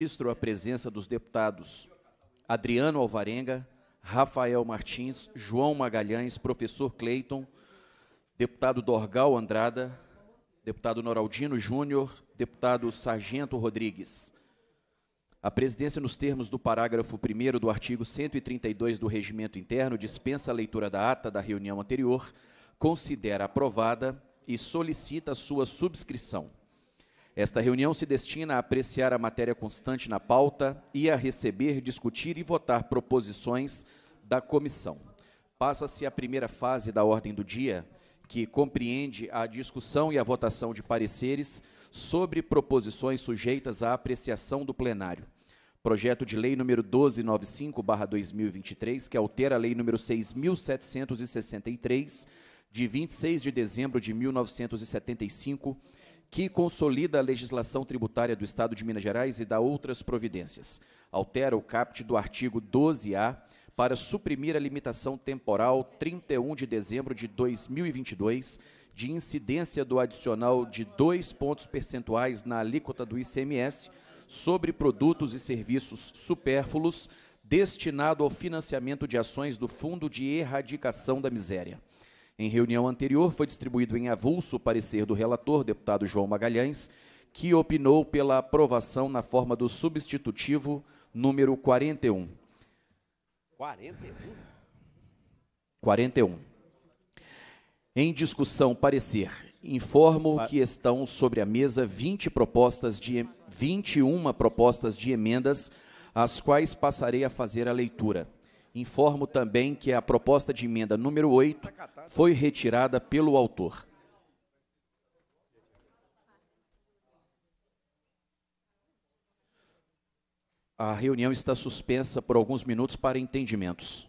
registro a presença dos deputados Adriano Alvarenga, Rafael Martins, João Magalhães, professor Cleiton, deputado Dorgal Andrada, deputado Noraldino Júnior, deputado Sargento Rodrigues. A presidência, nos termos do parágrafo 1 do artigo 132 do Regimento Interno, dispensa a leitura da ata da reunião anterior, considera aprovada e solicita sua subscrição. Esta reunião se destina a apreciar a matéria constante na pauta e a receber, discutir e votar proposições da comissão. Passa-se a primeira fase da ordem do dia, que compreende a discussão e a votação de pareceres sobre proposições sujeitas à apreciação do plenário. Projeto de Lei número 1295/2023, que altera a Lei número 6763 de 26 de dezembro de 1975 que consolida a legislação tributária do Estado de Minas Gerais e dá outras providências. Altera o caput do artigo 12-A para suprimir a limitação temporal 31 de dezembro de 2022 de incidência do adicional de dois pontos percentuais na alíquota do ICMS sobre produtos e serviços supérfluos destinado ao financiamento de ações do Fundo de Erradicação da Miséria. Em reunião anterior, foi distribuído em avulso o parecer do relator, deputado João Magalhães, que opinou pela aprovação na forma do substitutivo número 41. 41? 41. Em discussão, parecer. Informo que estão sobre a mesa 20 propostas de 21 propostas de emendas, as quais passarei a fazer a leitura. Informo também que a proposta de emenda número 8 foi retirada pelo autor. A reunião está suspensa por alguns minutos para entendimentos.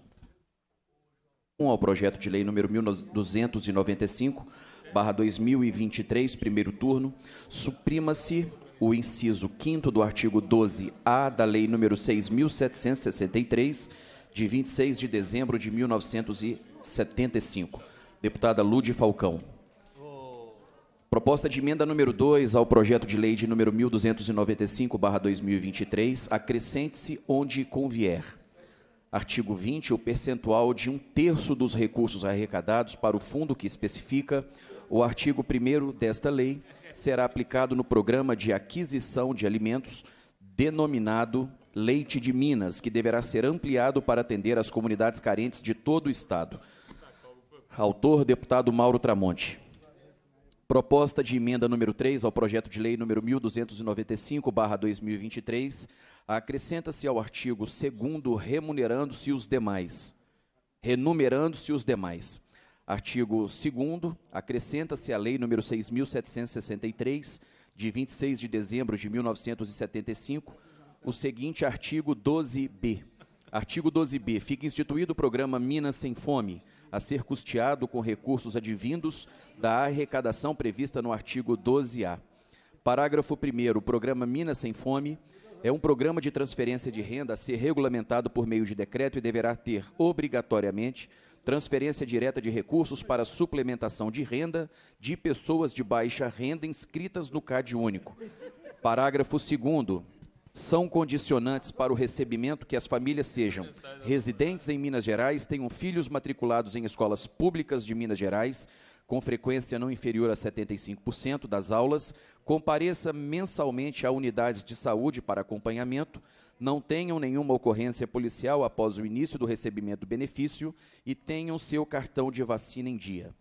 1 um ao projeto de lei número 1295, barra 2023, primeiro turno, suprima-se o inciso 5 do artigo 12A da lei número 6763 de 26 de dezembro de 1975. Deputada Lude Falcão. Proposta de emenda número 2 ao projeto de lei de número 1295/2023, acrescente-se onde convier. Artigo 20, o percentual de um terço dos recursos arrecadados para o fundo que especifica o artigo 1 desta lei será aplicado no programa de aquisição de alimentos denominado Leite de Minas, que deverá ser ampliado para atender as comunidades carentes de todo o Estado. Autor, deputado Mauro Tramonte. Proposta de emenda número 3 ao projeto de lei número 1295/2023, acrescenta-se ao artigo 2 remunerando-se os demais. Renumerando-se os demais. Artigo 2 acrescenta-se à lei número 6763 de 26 de dezembro de 1975, o seguinte artigo 12b. Artigo 12b. Fica instituído o programa Minas Sem Fome, a ser custeado com recursos advindos da arrecadação prevista no artigo 12a. Parágrafo 1. O programa Minas Sem Fome é um programa de transferência de renda a ser regulamentado por meio de decreto e deverá ter, obrigatoriamente, transferência direta de recursos para suplementação de renda de pessoas de baixa renda inscritas no CAD único. Parágrafo 2 são condicionantes para o recebimento que as famílias sejam residentes em Minas Gerais, tenham filhos matriculados em escolas públicas de Minas Gerais, com frequência não inferior a 75% das aulas, compareça mensalmente a unidades de saúde para acompanhamento, não tenham nenhuma ocorrência policial após o início do recebimento do benefício e tenham seu cartão de vacina em dia.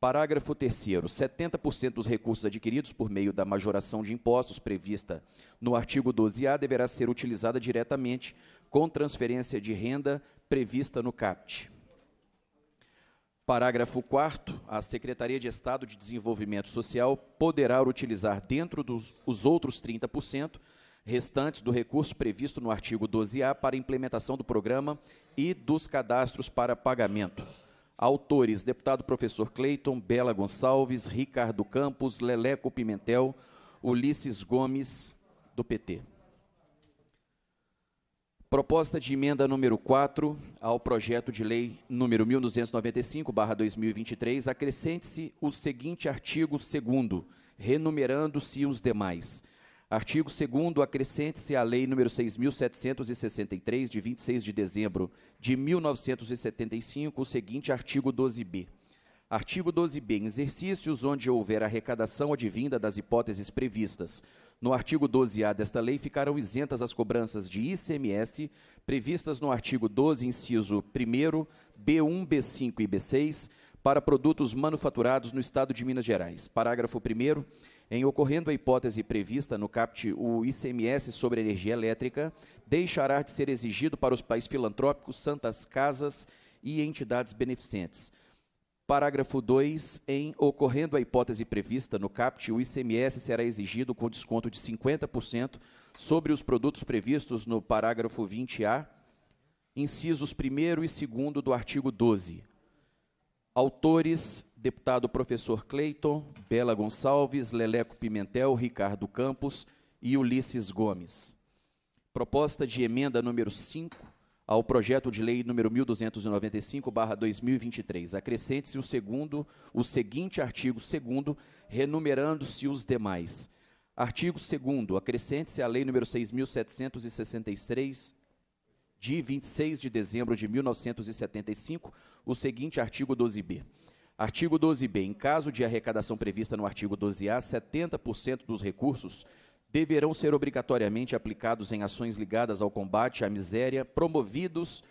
Parágrafo 3 70% dos recursos adquiridos por meio da majoração de impostos prevista no artigo 12-A deverá ser utilizada diretamente com transferência de renda prevista no CAPT. Parágrafo 4 A Secretaria de Estado de Desenvolvimento Social poderá utilizar dentro dos os outros 30% restantes do recurso previsto no artigo 12-A para implementação do programa e dos cadastros para pagamento. Autores: deputado professor Cleiton, Bela Gonçalves, Ricardo Campos, Leleco Pimentel, Ulisses Gomes, do PT. Proposta de emenda número 4 ao projeto de lei número 1295/2023, acrescente-se o seguinte artigo 2 renumerando-se os demais. Artigo 2 acrescente-se à Lei nº 6.763, de 26 de dezembro de 1975, o seguinte artigo 12b. Artigo 12b. Exercícios onde houver arrecadação advinda das hipóteses previstas no artigo 12A desta lei ficarão isentas as cobranças de ICMS previstas no artigo 12, inciso 1 B1, B5 e B6, para produtos manufaturados no Estado de Minas Gerais. Parágrafo 1 em ocorrendo a hipótese prevista no CAPT, o ICMS sobre energia elétrica deixará de ser exigido para os pais filantrópicos, santas casas e entidades beneficentes. Parágrafo 2. Em ocorrendo a hipótese prevista no CAPT, o ICMS será exigido com desconto de 50% sobre os produtos previstos no parágrafo 20A, incisos 1 e 2 do artigo 12. Autores deputado professor Cleiton, Bela Gonçalves, Leleco Pimentel, Ricardo Campos e Ulisses Gomes. Proposta de emenda número 5 ao projeto de lei número 1295/2023. Acrescente-se o segundo, o seguinte artigo 2 renumerando-se os demais. Artigo 2 acrescente-se à lei número 6763 de 26 de dezembro de 1975, o seguinte artigo 12b. Artigo 12b. Em caso de arrecadação prevista no artigo 12a, 70% dos recursos deverão ser obrigatoriamente aplicados em ações ligadas ao combate à miséria, promovidos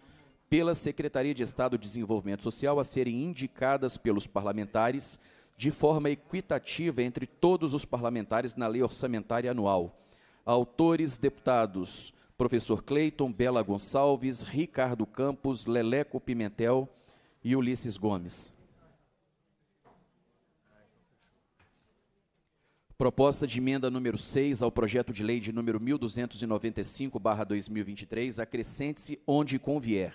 pela Secretaria de Estado de Desenvolvimento Social a serem indicadas pelos parlamentares de forma equitativa entre todos os parlamentares na Lei Orçamentária Anual. Autores deputados: Professor Cleiton, Bela Gonçalves, Ricardo Campos, Leleco Pimentel e Ulisses Gomes. Proposta de emenda número 6 ao projeto de lei de número 1295/2023, acrescente-se onde convier.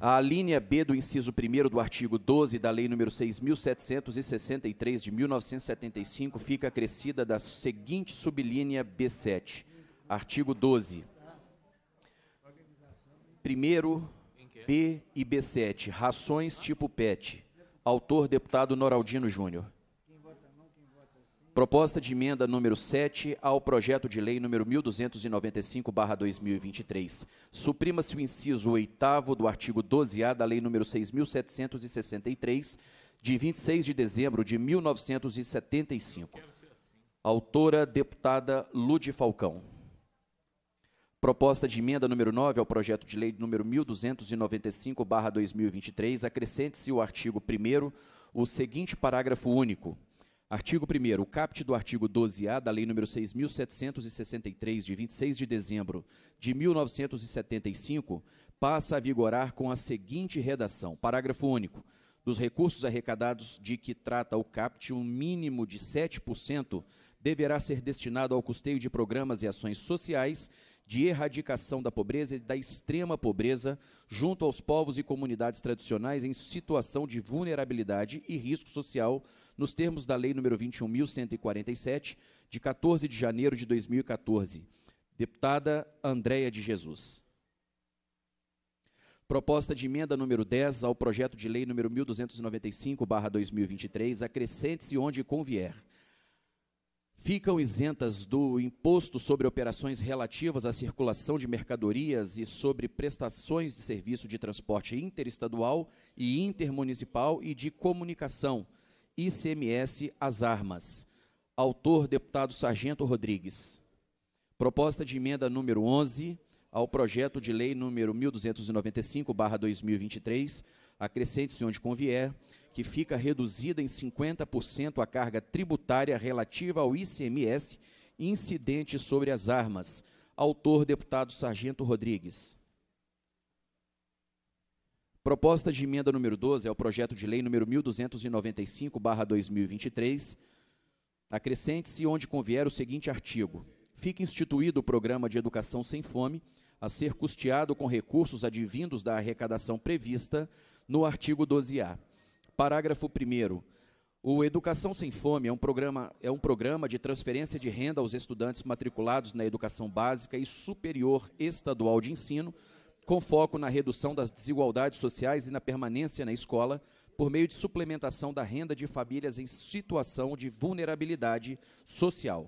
A linha B do inciso 1 do artigo 12 da Lei nº 6763 de 1975 fica acrescida da seguinte sublinha B7. Artigo 12. Primeiro B e B7, rações tipo PET. Autor deputado Noraldino Júnior. Proposta de emenda número 7 ao projeto de lei número 1295/2023. Suprima-se o inciso 8 do artigo 12A da lei número 6763 de 26 de dezembro de 1975. Assim. Autora deputada Lude Falcão. Proposta de emenda número 9 ao projeto de lei número 1295/2023, acrescente-se o artigo 1 o seguinte parágrafo único: Artigo 1 O caput do artigo 12-A da Lei nº 6.763, de 26 de dezembro de 1975, passa a vigorar com a seguinte redação. Parágrafo único. Dos recursos arrecadados de que trata o caput, um mínimo de 7% deverá ser destinado ao custeio de programas e ações sociais de erradicação da pobreza e da extrema pobreza junto aos povos e comunidades tradicionais em situação de vulnerabilidade e risco social, nos termos da Lei nº 21.147, de 14 de janeiro de 2014. Deputada Andréia de Jesus. Proposta de emenda número 10 ao projeto de lei número 1295/2023, acrescente-se onde convier ficam isentas do imposto sobre operações relativas à circulação de mercadorias e sobre prestações de serviço de transporte interestadual e intermunicipal e de comunicação, ICMS às armas. Autor deputado Sargento Rodrigues. Proposta de emenda número 11 ao projeto de lei número 1295/2023, acrescente-se onde convier, que fica reduzida em 50% a carga tributária relativa ao ICMS incidente sobre as armas. Autor, deputado Sargento Rodrigues. Proposta de emenda número 12 ao é projeto de lei número 1295/2023, acrescente-se onde convier o seguinte artigo: Fica instituído o programa de educação sem fome a ser custeado com recursos advindos da arrecadação prevista no artigo 12-A Parágrafo 1 o Educação Sem Fome é um, programa, é um programa de transferência de renda aos estudantes matriculados na educação básica e superior estadual de ensino, com foco na redução das desigualdades sociais e na permanência na escola, por meio de suplementação da renda de famílias em situação de vulnerabilidade social.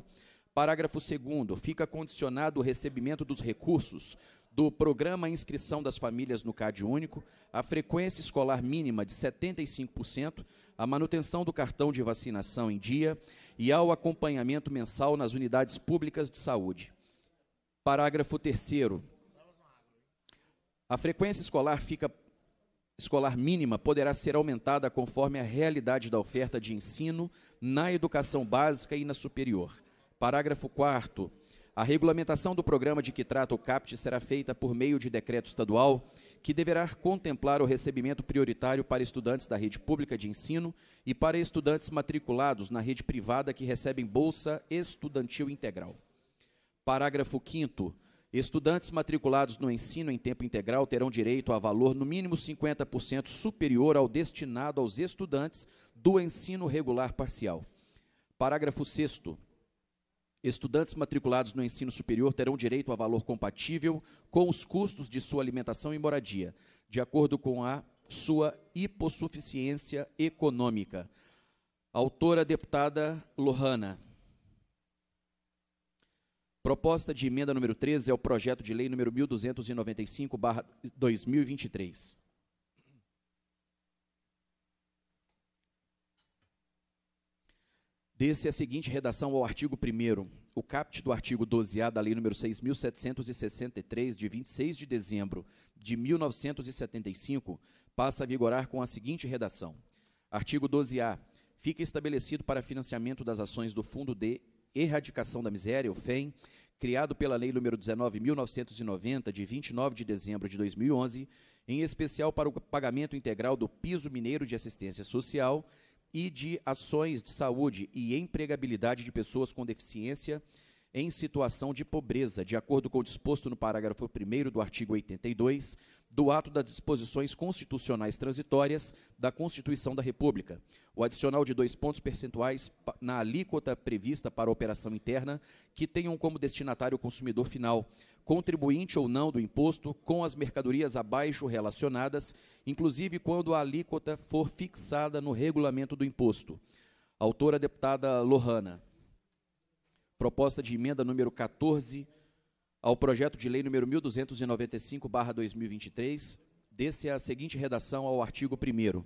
Parágrafo 2. Fica condicionado o recebimento dos recursos do programa Inscrição das Famílias no CAD Único, a frequência escolar mínima de 75%, a manutenção do cartão de vacinação em dia e ao acompanhamento mensal nas unidades públicas de saúde. Parágrafo 3 A frequência escolar fica escolar mínima poderá ser aumentada conforme a realidade da oferta de ensino na educação básica e na superior. Parágrafo 4 a regulamentação do programa de que trata o CAPT será feita por meio de decreto estadual que deverá contemplar o recebimento prioritário para estudantes da rede pública de ensino e para estudantes matriculados na rede privada que recebem bolsa estudantil integral. Parágrafo 5 Estudantes matriculados no ensino em tempo integral terão direito a valor no mínimo 50% superior ao destinado aos estudantes do ensino regular parcial. Parágrafo 6 Estudantes matriculados no ensino superior terão direito a valor compatível com os custos de sua alimentação e moradia, de acordo com a sua hipossuficiência econômica. Autora deputada Lohana. Proposta de emenda número 13 ao projeto de lei número 1295/2023. desse é a seguinte redação ao artigo 1 O caput do artigo 12A da Lei nº 6.763, de 26 de dezembro de 1975, passa a vigorar com a seguinte redação. Artigo 12A. Fica estabelecido para financiamento das ações do Fundo de Erradicação da Miséria, o FEM, criado pela Lei nº 19.990, de 29 de dezembro de 2011, em especial para o pagamento integral do piso mineiro de assistência social e de ações de saúde e empregabilidade de pessoas com deficiência em situação de pobreza, de acordo com o disposto no parágrafo 1 do artigo 82 do ato das disposições constitucionais transitórias da Constituição da República. O adicional de dois pontos percentuais na alíquota prevista para a operação interna, que tenham como destinatário o consumidor final, contribuinte ou não do imposto, com as mercadorias abaixo relacionadas, inclusive quando a alíquota for fixada no regulamento do imposto. Autora deputada Lohana. Proposta de emenda número 14 ao projeto de lei número 1295/2023, desse a seguinte redação ao artigo 1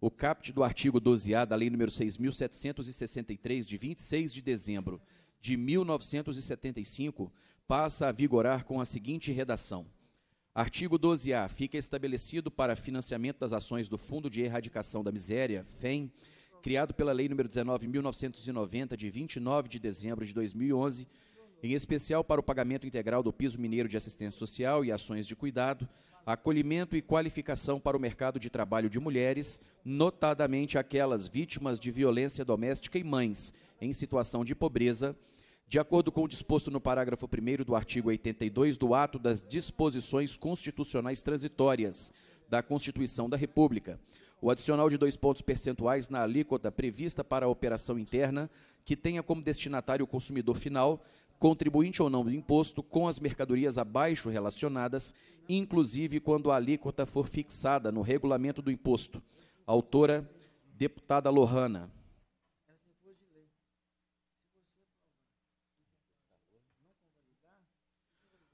O caput do artigo 12A da lei número 6763 de 26 de dezembro de 1975 passa a vigorar com a seguinte redação: Artigo 12A. Fica estabelecido para financiamento das ações do Fundo de Erradicação da Miséria, FEM, criado pela Lei nº 19.990, de 29 de dezembro de 2011, em especial para o pagamento integral do piso mineiro de assistência social e ações de cuidado, acolhimento e qualificação para o mercado de trabalho de mulheres, notadamente aquelas vítimas de violência doméstica e mães em situação de pobreza, de acordo com o disposto no parágrafo 1 do artigo 82 do Ato das Disposições Constitucionais Transitórias da Constituição da República. O adicional de dois pontos percentuais na alíquota prevista para a operação interna, que tenha como destinatário o consumidor final, contribuinte ou não do imposto com as mercadorias abaixo relacionadas, inclusive quando a alíquota for fixada no regulamento do imposto. Autora, deputada Lohana.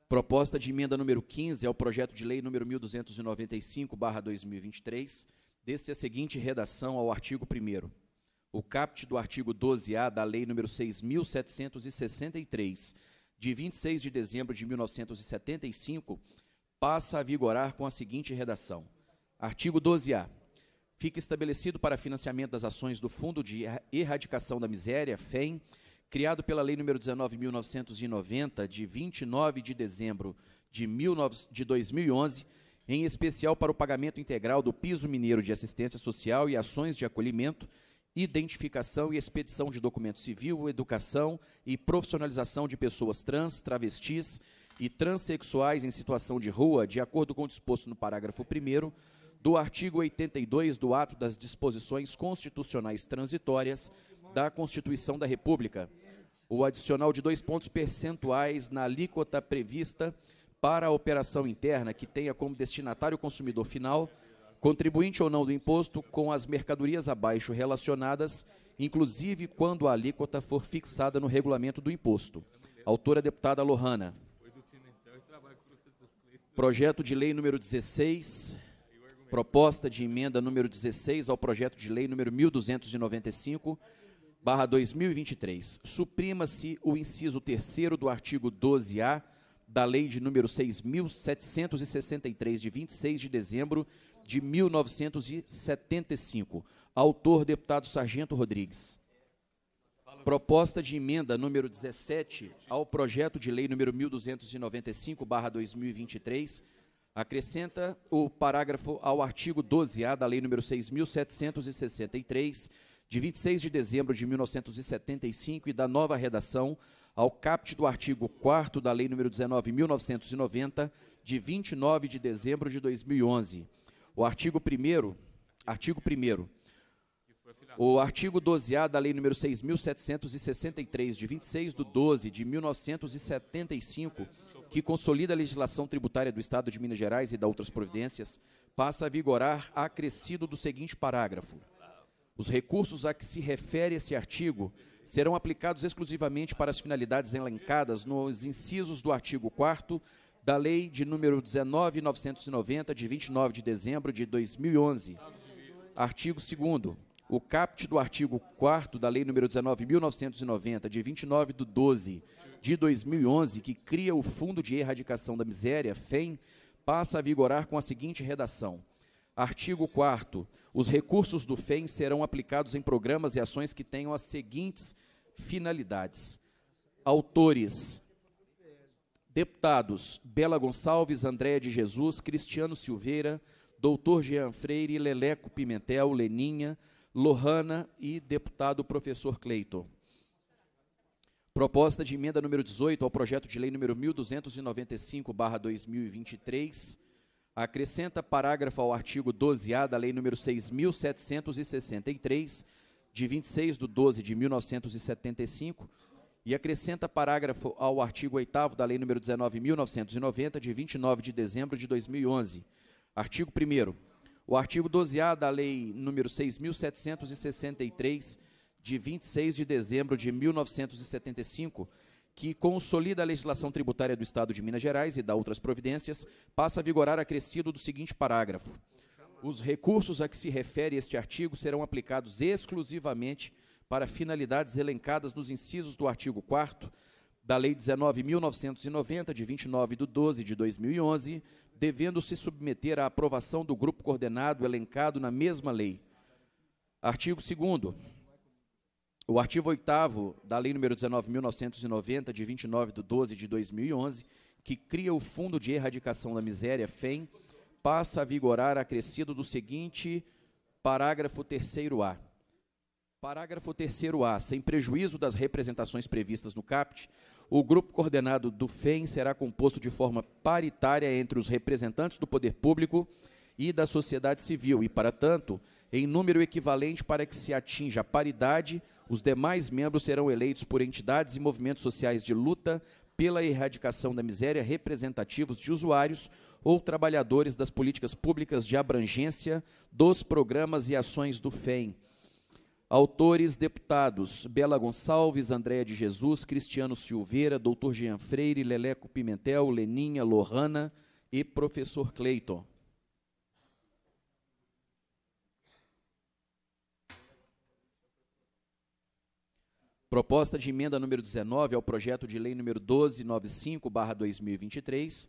Proposta de emenda número 15 ao projeto de lei número 1295/2023, desse a seguinte redação ao artigo 1 o caput do artigo 12A da Lei nº 6.763, de 26 de dezembro de 1975, passa a vigorar com a seguinte redação. Artigo 12A. Fica estabelecido para financiamento das ações do Fundo de Erradicação da Miséria, FEM, criado pela Lei nº 19.990, de 29 de dezembro de, de 2011, em especial para o pagamento integral do piso mineiro de assistência social e ações de acolhimento, identificação e expedição de documento civil, educação e profissionalização de pessoas trans, travestis e transexuais em situação de rua, de acordo com o disposto no parágrafo 1 do artigo 82 do Ato das Disposições Constitucionais Transitórias da Constituição da República. O adicional de dois pontos percentuais na alíquota prevista para a operação interna, que tenha como destinatário o consumidor final contribuinte ou não do imposto com as mercadorias abaixo relacionadas, inclusive quando a alíquota for fixada no regulamento do imposto. Autora deputada Lohana. Projeto de lei número 16, proposta de emenda número 16 ao projeto de lei número 1295, barra 2023. Suprima-se o inciso 3 do artigo 12A da lei de número 6.763, de 26 de dezembro de 1975. Autor, deputado Sargento Rodrigues. Proposta de emenda número 17 ao projeto de lei número 1295/2023 acrescenta o parágrafo ao artigo 12A da lei número 6763 de 26 de dezembro de 1975 e da nova redação ao caput do artigo 4 da lei número 19990 de 29 de dezembro de 2011 o artigo 1 artigo 1 o artigo 12A da Lei nº 6.763, de 26 de 12 de 1975, que consolida a legislação tributária do Estado de Minas Gerais e da outras providências, passa a vigorar acrescido do seguinte parágrafo. Os recursos a que se refere esse artigo serão aplicados exclusivamente para as finalidades elencadas nos incisos do artigo 4 da Lei de número 19.990, de 29 de dezembro de 2011. Artigo 2 o caput do artigo 4 da Lei Número 19.990, de 29 de 12 de 2011, que cria o Fundo de Erradicação da Miséria, FEM, passa a vigorar com a seguinte redação. Artigo 4 Os recursos do FEM serão aplicados em programas e ações que tenham as seguintes finalidades. Autores, Deputados Bela Gonçalves, Andréa de Jesus, Cristiano Silveira, Doutor Jean Freire, Leleco Pimentel, Leninha, Lohana e deputado professor Cleiton. Proposta de emenda número 18 ao projeto de lei número 1295/2023 acrescenta parágrafo ao artigo 12A da lei número 6763 de 26 de 12 de 1975 e acrescenta parágrafo ao artigo 8 da Lei nº 19.990, de 29 de dezembro de 2011. Artigo 1 O artigo 12-A da Lei nº 6.763, de 26 de dezembro de 1975, que consolida a legislação tributária do Estado de Minas Gerais e da outras providências, passa a vigorar acrescido do seguinte parágrafo. Os recursos a que se refere este artigo serão aplicados exclusivamente para finalidades elencadas nos incisos do artigo 4 da Lei 19.990, de 29 de 12 de 2011, devendo se submeter à aprovação do grupo coordenado elencado na mesma lei. Artigo 2 o artigo 8 da Lei nº 19.990, de 29 de 12 de 2011, que cria o Fundo de Erradicação da Miséria, FEM, passa a vigorar acrescido do seguinte parágrafo 3 A. Parágrafo 3 a Sem prejuízo das representações previstas no CAPT, o grupo coordenado do FEM será composto de forma paritária entre os representantes do poder público e da sociedade civil e, para tanto, em número equivalente para que se atinja a paridade, os demais membros serão eleitos por entidades e movimentos sociais de luta pela erradicação da miséria representativos de usuários ou trabalhadores das políticas públicas de abrangência dos programas e ações do FEM Autores, deputados Bela Gonçalves, Andréa de Jesus, Cristiano Silveira, Dr. Jean Freire, Leleco Pimentel, Leninha, Lohana e professor Cleiton. Proposta de emenda número 19 ao projeto de lei número 1295/2023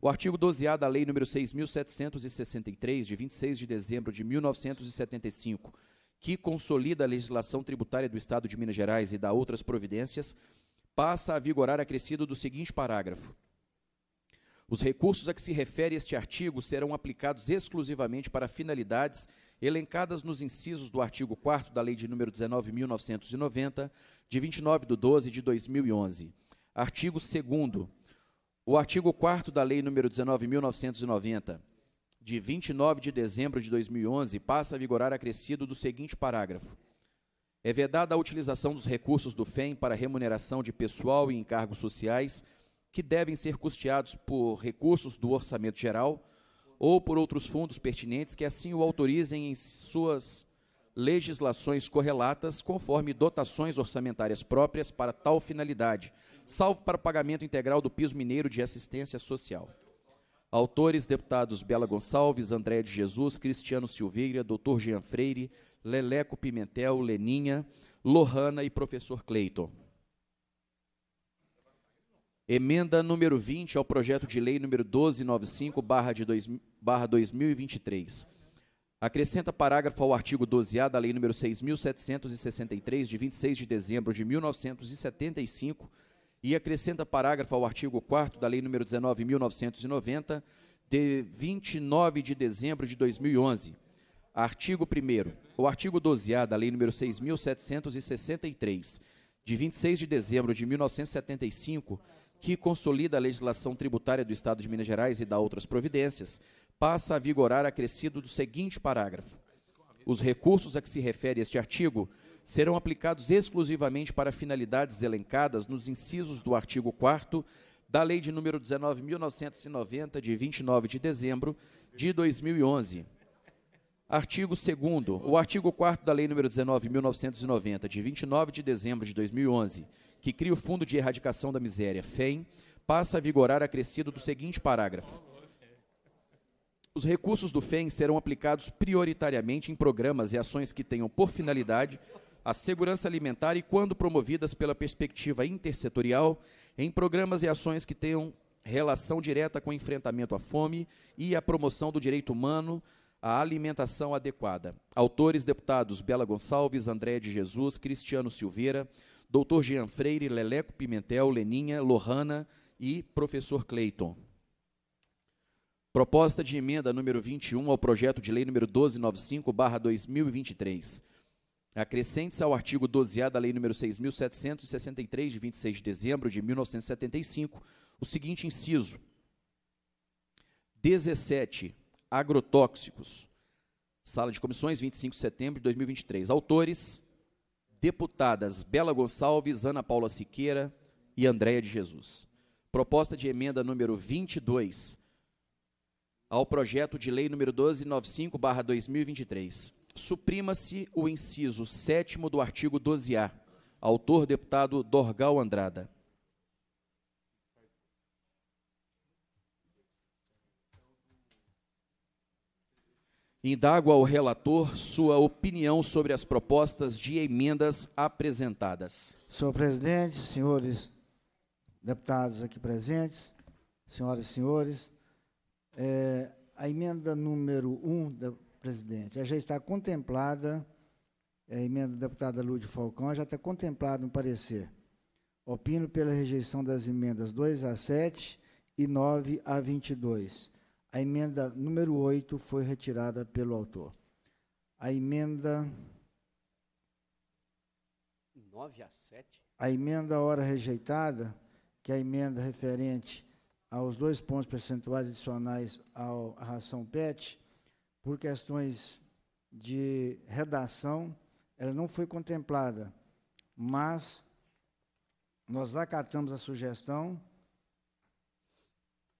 O artigo 12A da Lei Número 6.763, de 26 de dezembro de 1975, que consolida a legislação tributária do Estado de Minas Gerais e dá outras providências, passa a vigorar acrescido do seguinte parágrafo. Os recursos a que se refere este artigo serão aplicados exclusivamente para finalidades elencadas nos incisos do artigo 4 da Lei de número 19.990, de 29 de 12 de 2011. Artigo 2 o artigo 4 da Lei Número 19.990, de 29 de dezembro de 2011, passa a vigorar acrescido do seguinte parágrafo. É vedada a utilização dos recursos do FEM para remuneração de pessoal e encargos sociais que devem ser custeados por recursos do Orçamento Geral ou por outros fundos pertinentes que assim o autorizem em suas legislações correlatas, conforme dotações orçamentárias próprias para tal finalidade, salvo para pagamento integral do piso mineiro de assistência social. Autores, deputados Bela Gonçalves, André de Jesus, Cristiano Silveira, Dr. Jean Freire, Leleco Pimentel, Leninha, Lohana e professor Cleiton. Emenda número 20 ao projeto de lei número 1295, barra, de dois, barra 2023 Acrescenta parágrafo ao artigo 12A da Lei nº 6.763, de 26 de dezembro de 1975, e acrescenta parágrafo ao artigo 4 da Lei nº 19.990, de 29 de dezembro de 2011. Artigo 1 O artigo 12A da Lei nº 6.763, de 26 de dezembro de 1975, que consolida a legislação tributária do Estado de Minas Gerais e da outras providências, passa a vigorar acrescido do seguinte parágrafo: Os recursos a que se refere este artigo serão aplicados exclusivamente para finalidades elencadas nos incisos do artigo 4 da Lei de número 19.990, de 29 de dezembro de 2011. Artigo 2 O artigo 4 da Lei nº 19.990, de 29 de dezembro de 2011, que cria o Fundo de Erradicação da Miséria, FEM, passa a vigorar acrescido do seguinte parágrafo. Os recursos do FEM serão aplicados prioritariamente em programas e ações que tenham por finalidade a segurança alimentar e, quando promovidas pela perspectiva intersetorial, em programas e ações que tenham relação direta com o enfrentamento à fome e a promoção do direito humano à alimentação adequada. Autores: deputados Bela Gonçalves, André de Jesus, Cristiano Silveira, Dr. Jean Freire, Leleco Pimentel, Leninha, Lohana e professor Cleiton. Proposta de emenda número 21 ao projeto de lei número 1295/2023. Acrescente-se ao artigo 12A da lei número 6763 de 26 de dezembro de 1975 o seguinte inciso: 17 agrotóxicos. Sala de Comissões, 25 de setembro de 2023. Autores: deputadas Bela Gonçalves, Ana Paula Siqueira e Andréia de Jesus. Proposta de emenda número 22 ao projeto de lei número 1295/2023. Suprima-se o inciso 7 do artigo 12A. Autor deputado Dorgal Andrada. Indago ao relator sua opinião sobre as propostas de emendas apresentadas. Senhor presidente, senhores deputados aqui presentes, senhoras e senhores, é, a emenda número 1 da presidente, já está contemplada, é a emenda da deputada Lúdia Falcão já está contemplada no parecer. Opino pela rejeição das emendas 2 a 7 e 9 a 22. A emenda número 8 foi retirada pelo autor. A emenda 9 a 7. A emenda hora rejeitada, que é a emenda referente aos dois pontos percentuais adicionais à ração PET, por questões de redação, ela não foi contemplada, mas nós acatamos a sugestão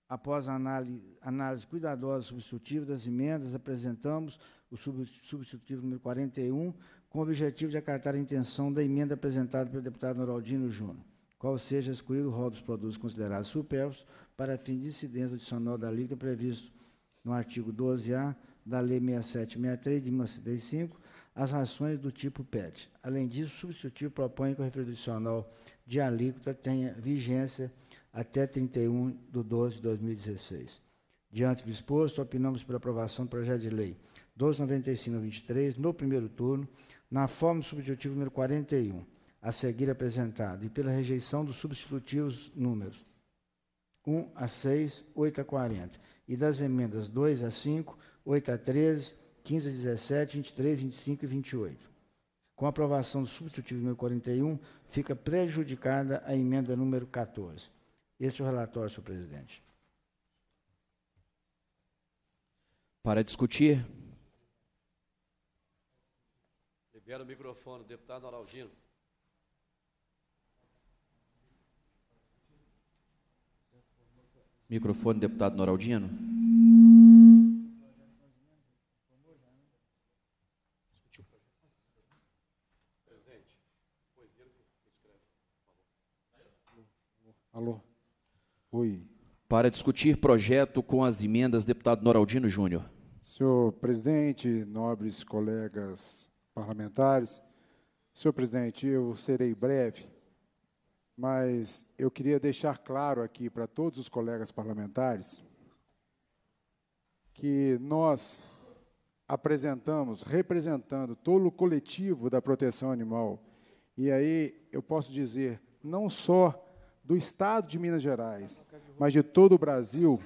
após a análise, análise cuidadosa substitutiva das emendas, apresentamos o substitutivo número 41, com o objetivo de acatar a intenção da emenda apresentada pelo deputado Noraldino Júnior qual seja excluído o rol dos produtos considerados supérfluos para fim de incidência adicional da alíquota previsto no artigo 12-A da Lei 6763 de 1975, as rações do tipo PET. Além disso, o substitutivo propõe que o referido adicional de alíquota tenha vigência até 31 de 12 de 2016. Diante do exposto, opinamos por aprovação do projeto de lei 1295-23, no primeiro turno, na forma do substitutivo número 41 a seguir apresentado, e pela rejeição dos substitutivos números 1 a 6, 8 a 40, e das emendas 2 a 5, 8 a 13, 15 a 17, 23, 25 e 28. Com a aprovação do substitutivo número 41, fica prejudicada a emenda número 14. Este é o relatório, senhor presidente. Para discutir. Libera o microfone, deputado Araldino. Microfone, deputado Noraldino. Alô. Oi. Para discutir projeto com as emendas, deputado Noraldino Júnior. Senhor presidente, nobres colegas parlamentares, senhor presidente, eu serei breve mas eu queria deixar claro aqui para todos os colegas parlamentares que nós apresentamos, representando todo o coletivo da proteção animal, e aí eu posso dizer, não só do Estado de Minas Gerais, mas de todo o Brasil,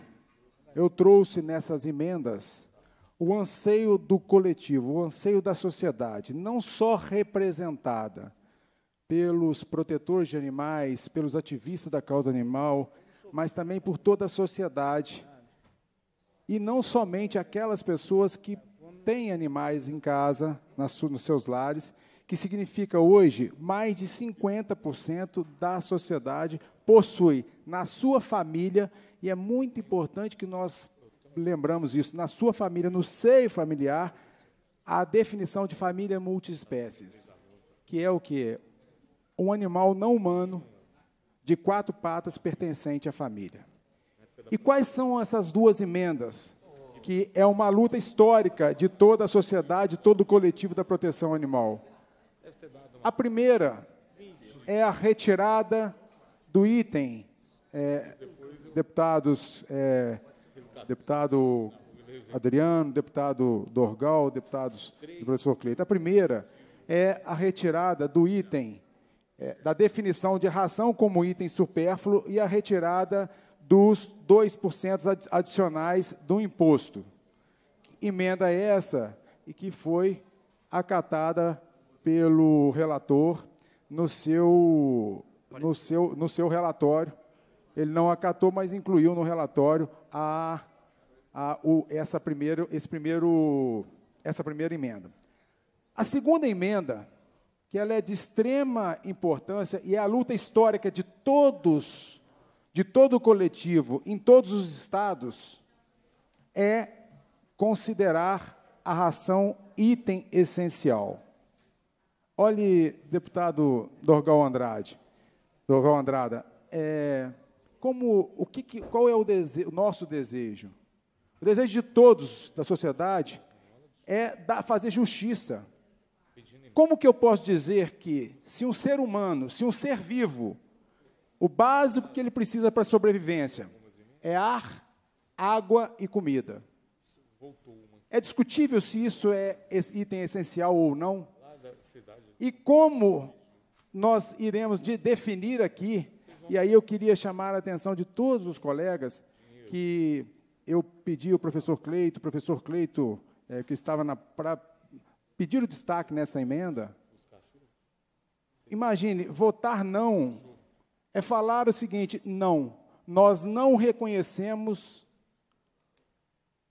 eu trouxe nessas emendas o anseio do coletivo, o anseio da sociedade, não só representada, pelos protetores de animais, pelos ativistas da causa animal, mas também por toda a sociedade. E não somente aquelas pessoas que têm animais em casa, nas, nos seus lares, que significa hoje mais de 50% da sociedade possui na sua família, e é muito importante que nós lembramos isso, na sua família, no seio familiar, a definição de família multiespécies, que é o que? um animal não humano de quatro patas pertencente à família. E quais são essas duas emendas? Que é uma luta histórica de toda a sociedade, todo o coletivo da proteção animal. A primeira é a retirada do item, é, deputados, é, deputado Adriano, deputado Dorgal, deputados do professor Cleiton. A primeira é a retirada do item é, da definição de ração como item supérfluo e a retirada dos 2% adicionais do imposto. Emenda é essa e que foi acatada pelo relator no seu, no seu, no seu relatório. Ele não acatou, mas incluiu no relatório a, a, o, essa, primeiro, esse primeiro, essa primeira emenda. A segunda emenda que ela é de extrema importância e é a luta histórica de todos, de todo o coletivo, em todos os estados, é considerar a ração item essencial. Olhe, deputado Dorgal Andrade, Dorgal Andrada, é, como, o que, qual é o, dese, o nosso desejo? O desejo de todos da sociedade é da, fazer justiça, como que eu posso dizer que, se um ser humano, se um ser vivo, o básico que ele precisa para a sobrevivência é ar, água e comida? É discutível se isso é item essencial ou não? E como nós iremos de definir aqui, e aí eu queria chamar a atenção de todos os colegas, que eu pedi ao professor Cleito, professor Cleito, é, que estava na pra, Pedir o destaque nessa emenda. Imagine, votar não é falar o seguinte: não, nós não reconhecemos,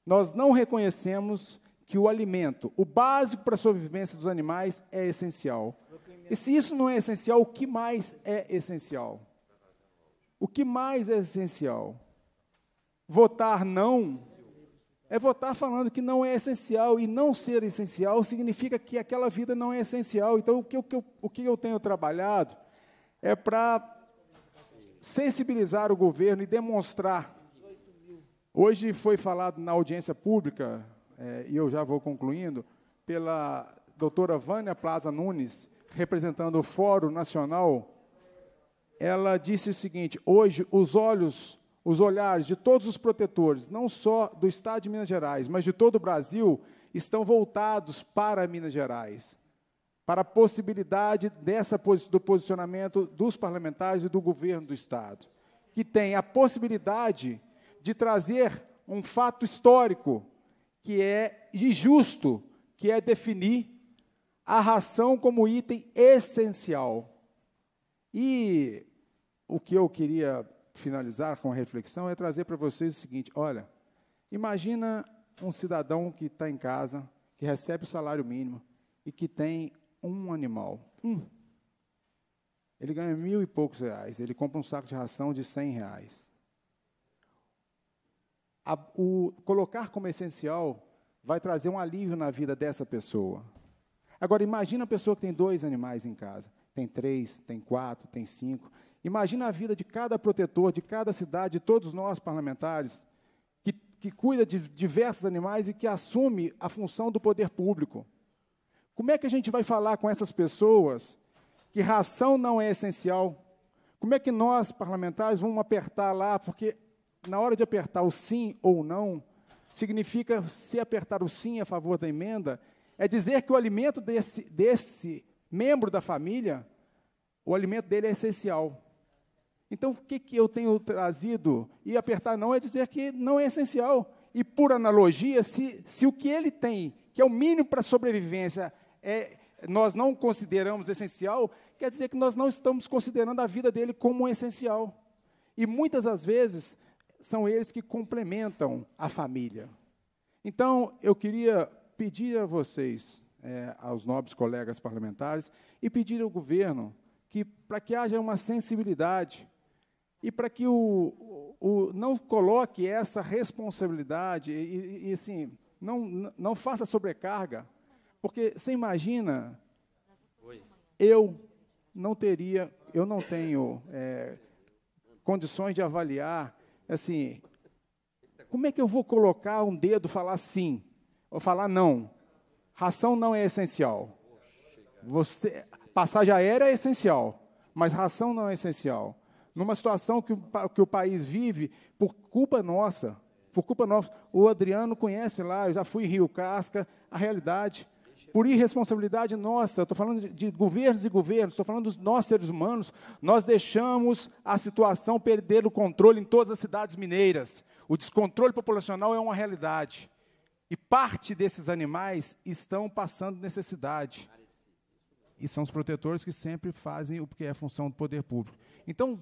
nós não reconhecemos que o alimento, o básico para a sobrevivência dos animais, é essencial. E se isso não é essencial, o que mais é essencial? O que mais é essencial? Votar não é votar falando que não é essencial, e não ser essencial significa que aquela vida não é essencial. Então, o que eu, o que eu tenho trabalhado é para sensibilizar o governo e demonstrar. Hoje foi falado na audiência pública, é, e eu já vou concluindo, pela doutora Vânia Plaza Nunes, representando o Fórum Nacional, ela disse o seguinte: hoje os olhos os olhares de todos os protetores, não só do Estado de Minas Gerais, mas de todo o Brasil, estão voltados para Minas Gerais, para a possibilidade dessa, do posicionamento dos parlamentares e do governo do Estado, que tem a possibilidade de trazer um fato histórico que é injusto, que é definir a ração como item essencial. E o que eu queria finalizar com a reflexão é trazer para vocês o seguinte: olha, imagina um cidadão que está em casa, que recebe o salário mínimo e que tem um animal, um. Ele ganha mil e poucos reais, ele compra um saco de ração de cem reais. A, o colocar como essencial vai trazer um alívio na vida dessa pessoa. Agora, imagina a pessoa que tem dois animais em casa, tem três, tem quatro, tem cinco Imagina a vida de cada protetor, de cada cidade, de todos nós parlamentares, que, que cuida de diversos animais e que assume a função do poder público. Como é que a gente vai falar com essas pessoas que ração não é essencial? Como é que nós, parlamentares, vamos apertar lá? Porque na hora de apertar o sim ou não, significa se apertar o sim a favor da emenda, é dizer que o alimento desse, desse membro da família, o alimento dele é essencial. Então, o que, que eu tenho trazido? E apertar não é dizer que não é essencial. E, por analogia, se, se o que ele tem, que é o mínimo para a sobrevivência, é, nós não consideramos essencial, quer dizer que nós não estamos considerando a vida dele como essencial. E muitas das vezes são eles que complementam a família. Então, eu queria pedir a vocês, é, aos nobres colegas parlamentares, e pedir ao governo que, para que haja uma sensibilidade e para que o, o, não coloque essa responsabilidade e, e assim, não, não faça sobrecarga, porque você imagina, Oi. eu não teria, eu não tenho é, condições de avaliar, assim, como é que eu vou colocar um dedo falar sim ou falar não? Ração não é essencial. Você, passagem aérea é essencial, mas ração não é essencial numa situação que, que o país vive por culpa nossa, por culpa nossa. O Adriano conhece lá, eu já fui Rio Casca, a realidade. Por irresponsabilidade nossa, estou falando de governos e governos, estou falando dos nós seres humanos, nós deixamos a situação perder o controle em todas as cidades mineiras. O descontrole populacional é uma realidade. E parte desses animais estão passando necessidade. E são os protetores que sempre fazem o que é função do poder público. Então,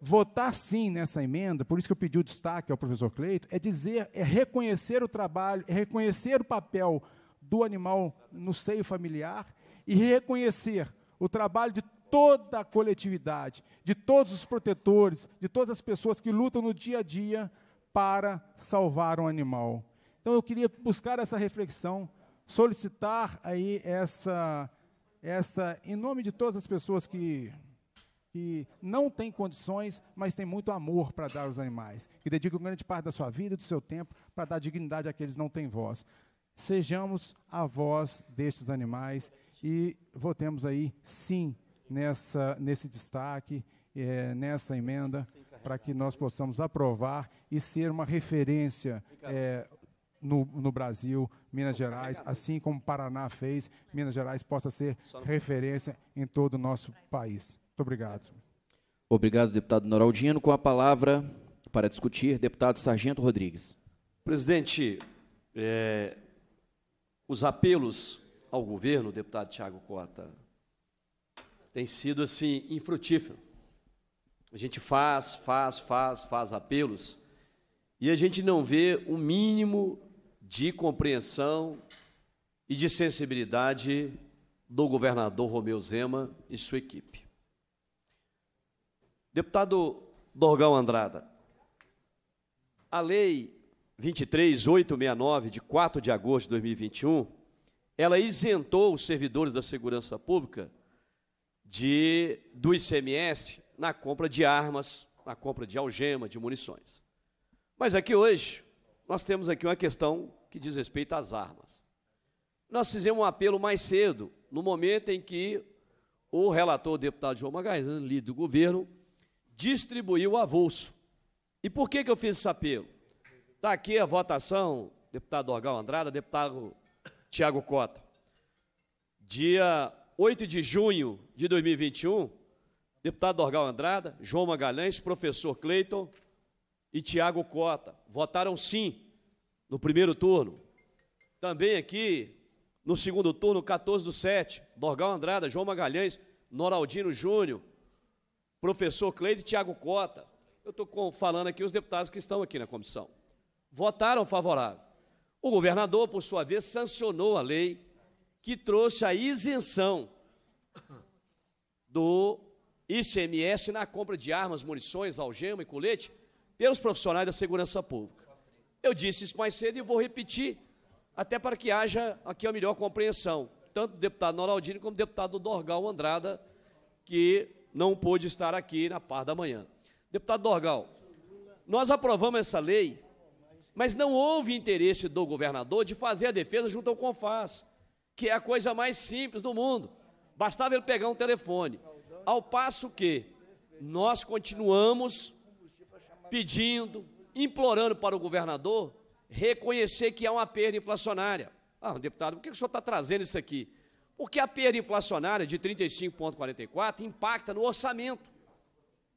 votar sim nessa emenda, por isso que eu pedi o destaque ao professor Cleito, é dizer, é reconhecer o trabalho, é reconhecer o papel do animal no seio familiar e reconhecer o trabalho de toda a coletividade, de todos os protetores, de todas as pessoas que lutam no dia a dia para salvar um animal. Então eu queria buscar essa reflexão, solicitar aí essa essa em nome de todas as pessoas que que não tem condições, mas tem muito amor para dar aos animais, que dedica grande parte da sua vida, do seu tempo, para dar dignidade àqueles que não têm voz. Sejamos a voz destes animais e votemos aí sim nessa, nesse destaque, é, nessa emenda, para que nós possamos aprovar e ser uma referência é, no, no, Brasil, Minas Gerais, assim como Paraná fez, Minas Gerais possa ser referência em todo o nosso país. Muito obrigado. Obrigado, deputado Noraldino. Com a palavra para discutir, deputado Sargento Rodrigues. Presidente, é, os apelos ao governo, deputado Tiago Cota, têm sido assim infrutíferos. A gente faz, faz, faz, faz apelos e a gente não vê o um mínimo de compreensão e de sensibilidade do governador Romeu Zema e sua equipe. Deputado Dorgão Andrada, a lei 23869 de 4 de agosto de 2021, ela isentou os servidores da segurança pública de do ICMS na compra de armas, na compra de algema, de munições. Mas aqui hoje nós temos aqui uma questão que diz respeito às armas. Nós fizemos um apelo mais cedo, no momento em que o relator o deputado João Magalhães, líder do governo, distribuiu o avulso. E por que, que eu fiz esse apelo? Está aqui a votação, deputado Orgal Andrada, deputado Tiago Cota. Dia 8 de junho de 2021, deputado Orgal Andrada, João Magalhães, professor Cleiton e Tiago Cota votaram sim no primeiro turno. Também aqui, no segundo turno, 14 do 7, Dorgal Andrada, João Magalhães, Noraldino Júnior, professor Cleide e Tiago Cota, eu estou falando aqui os deputados que estão aqui na comissão, votaram favorável. O governador, por sua vez, sancionou a lei que trouxe a isenção do ICMS na compra de armas, munições, algema e colete pelos profissionais da segurança pública. Eu disse isso mais cedo e vou repetir, até para que haja aqui a melhor compreensão, tanto do deputado Noraldino como do deputado Dorgal Andrada, que não pôde estar aqui na par da manhã. Deputado Dorgal, nós aprovamos essa lei, mas não houve interesse do governador de fazer a defesa junto ao CONFAS, que é a coisa mais simples do mundo. Bastava ele pegar um telefone. Ao passo que nós continuamos pedindo, implorando para o governador reconhecer que há uma perda inflacionária. Ah, deputado, por que o senhor está trazendo isso aqui? Porque a perda inflacionária de 35,44 impacta no orçamento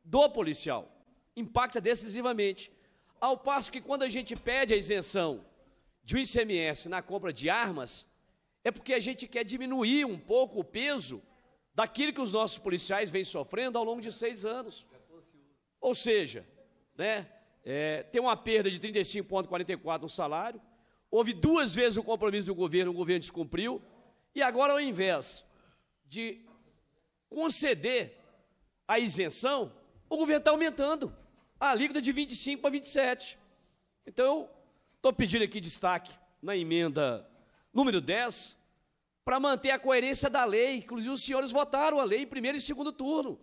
do policial, impacta decisivamente. Ao passo que quando a gente pede a isenção de um ICMS na compra de armas, é porque a gente quer diminuir um pouco o peso daquilo que os nossos policiais vêm sofrendo ao longo de seis anos. Ou seja, né, é, tem uma perda de 35,44 no salário, houve duas vezes o compromisso do governo, o governo descumpriu, e agora, ao invés de conceder a isenção, o governo está aumentando a alíquota de 25 para 27. Então, estou pedindo aqui destaque na emenda número 10 para manter a coerência da lei. Inclusive, os senhores votaram a lei em primeiro e segundo turno.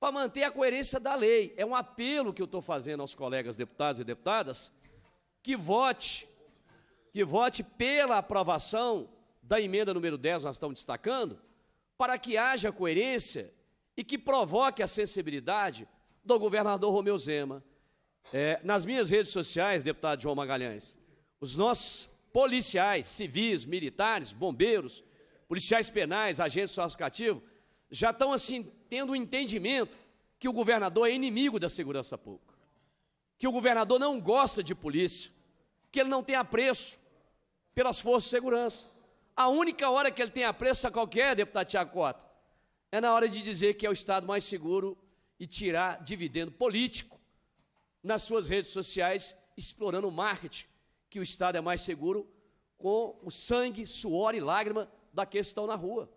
Para manter a coerência da lei. É um apelo que eu estou fazendo aos colegas deputados e deputadas que vote, que vote pela aprovação da emenda número 10, nós estamos destacando, para que haja coerência e que provoque a sensibilidade do governador Romeu Zema. É, nas minhas redes sociais, deputado João Magalhães, os nossos policiais, civis, militares, bombeiros, policiais penais, agentes sociocativos, já estão assim tendo o um entendimento que o governador é inimigo da segurança pública, que o governador não gosta de polícia, que ele não tem apreço pelas forças de segurança. A única hora que ele tem a pressa qualquer, é, deputado Tiago Cota, é na hora de dizer que é o Estado mais seguro e tirar dividendo político nas suas redes sociais, explorando o marketing, que o Estado é mais seguro com o sangue, suor e lágrima daqueles que estão na rua.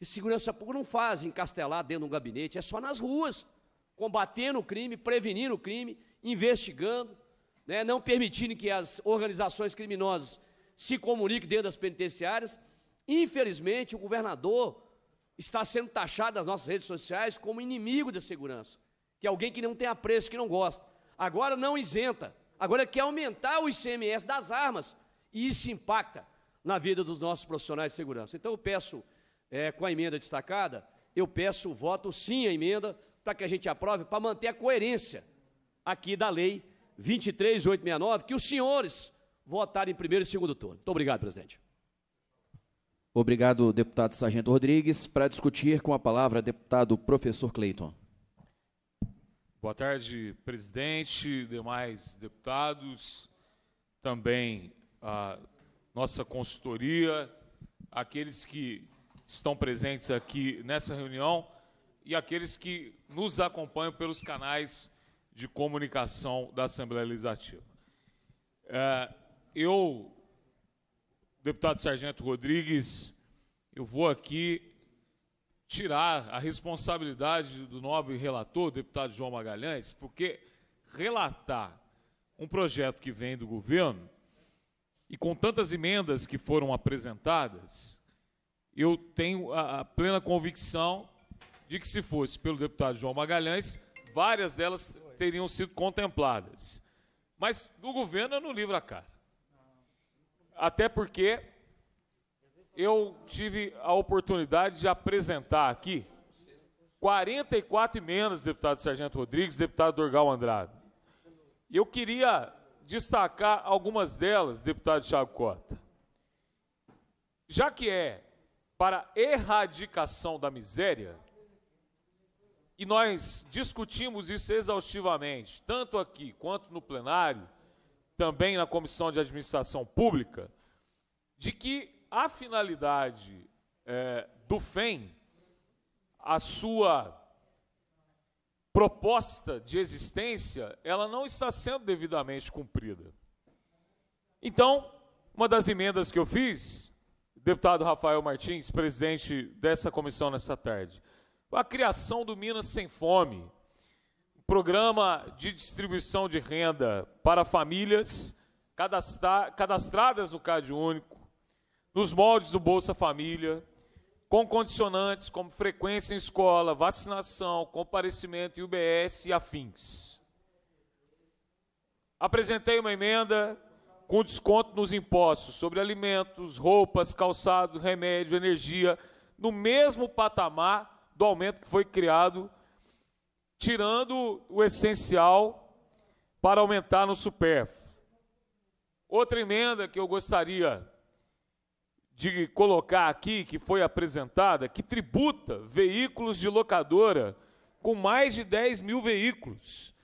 E segurança pública não faz encastelar dentro de um gabinete, é só nas ruas, combatendo o crime, prevenindo o crime, investigando, né, não permitindo que as organizações criminosas se comunique dentro das penitenciárias. Infelizmente, o governador está sendo taxado nas nossas redes sociais como inimigo da segurança, que é alguém que não tem apreço, que não gosta. Agora não isenta, agora quer aumentar o ICMS das armas, e isso impacta na vida dos nossos profissionais de segurança. Então eu peço, é, com a emenda destacada, eu peço o voto sim à emenda, para que a gente aprove, para manter a coerência aqui da lei 23869, que os senhores votar em primeiro e segundo turno. Muito obrigado, presidente. Obrigado, deputado Sargento Rodrigues. Para discutir com a palavra, deputado professor Cleiton. Boa tarde, presidente, demais deputados, também a nossa consultoria, aqueles que estão presentes aqui nessa reunião e aqueles que nos acompanham pelos canais de comunicação da Assembleia Legislativa. É, eu, deputado Sargento Rodrigues, eu vou aqui tirar a responsabilidade do nobre relator, deputado João Magalhães, porque relatar um projeto que vem do governo e com tantas emendas que foram apresentadas, eu tenho a, plena convicção de que se fosse pelo deputado João Magalhães, várias delas teriam sido contempladas. Mas o governo eu não livro a cara até porque eu tive a oportunidade de apresentar aqui 44 emendas, deputado Sargento Rodrigues, deputado Dorgal Andrade. Eu queria destacar algumas delas, deputado Thiago Cota. Já que é para erradicação da miséria, e nós discutimos isso exaustivamente, tanto aqui quanto no plenário, também na Comissão de Administração Pública, de que a finalidade é, do FEM, a sua proposta de existência, ela não está sendo devidamente cumprida. Então, uma das emendas que eu fiz, deputado Rafael Martins, presidente dessa comissão nessa tarde, a criação do Minas Sem Fome, programa de distribuição de renda para famílias cadastradas no CAD Único, nos moldes do Bolsa Família, com condicionantes como frequência em escola, vacinação, comparecimento e UBS e afins. Apresentei uma emenda com desconto nos impostos sobre alimentos, roupas, calçados, remédio, energia, no mesmo patamar do aumento que foi criado tirando o essencial para aumentar no supérfluo. Outra emenda que eu gostaria de colocar aqui, que foi apresentada, que tributa veículos de locadora com mais de 10 mil veículos,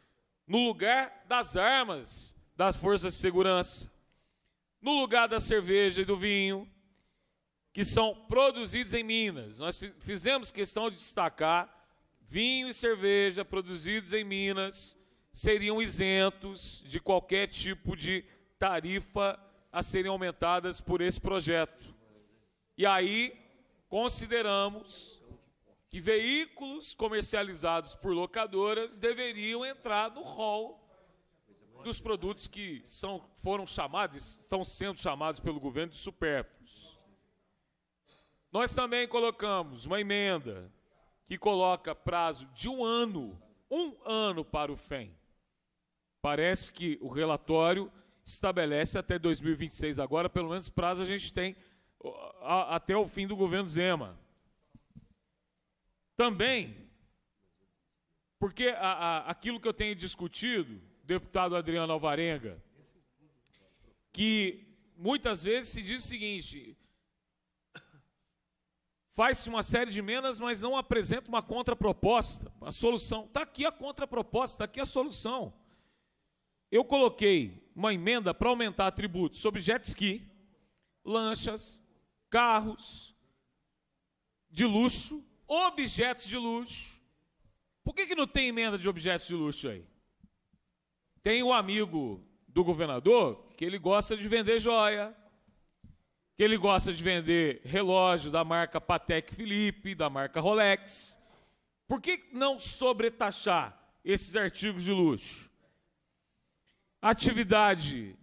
no lugar das armas das forças de segurança, no lugar da cerveja e do vinho, que são produzidos em Minas. Nós fizemos questão de destacar vinho e cerveja produzidos em Minas seriam isentos de qualquer tipo de tarifa a serem aumentadas por esse projeto. E aí consideramos que veículos comercializados por locadoras deveriam entrar no rol dos produtos que são, foram chamados, estão sendo chamados pelo governo de supérfluos. Nós também colocamos uma emenda que coloca prazo de um ano, um ano para o FEM. Parece que o relatório estabelece até 2026 agora, pelo menos prazo a gente tem até o fim do governo Zema. Também, porque a, a, aquilo que eu tenho discutido, deputado Adriano Alvarenga, que muitas vezes se diz o seguinte: faz se uma série de emendas, mas não apresenta uma contraproposta, a solução. Está aqui a contraproposta, está aqui a solução. Eu coloquei uma emenda para aumentar tributos sobre jet ski, lanchas, carros de luxo, objetos de luxo. Por que, que não tem emenda de objetos de luxo aí? Tem o um amigo do governador que ele gosta de vender joia, que ele gosta de vender relógio da marca Patek Philippe, da marca Rolex. Por que não sobretaxar esses artigos de luxo? Atividade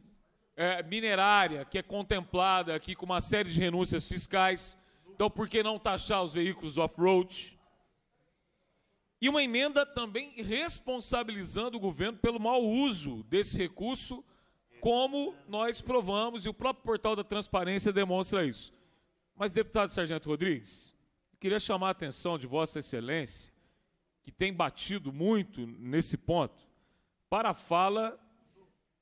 é, minerária, que é contemplada aqui com uma série de renúncias fiscais. Então, por que não taxar os veículos off-road? E uma emenda também responsabilizando o governo pelo mau uso desse recurso como nós provamos e o próprio portal da transparência demonstra isso. Mas, deputado Sargento Rodrigues, queria chamar a atenção de Vossa Excelência, que tem batido muito nesse ponto, para a fala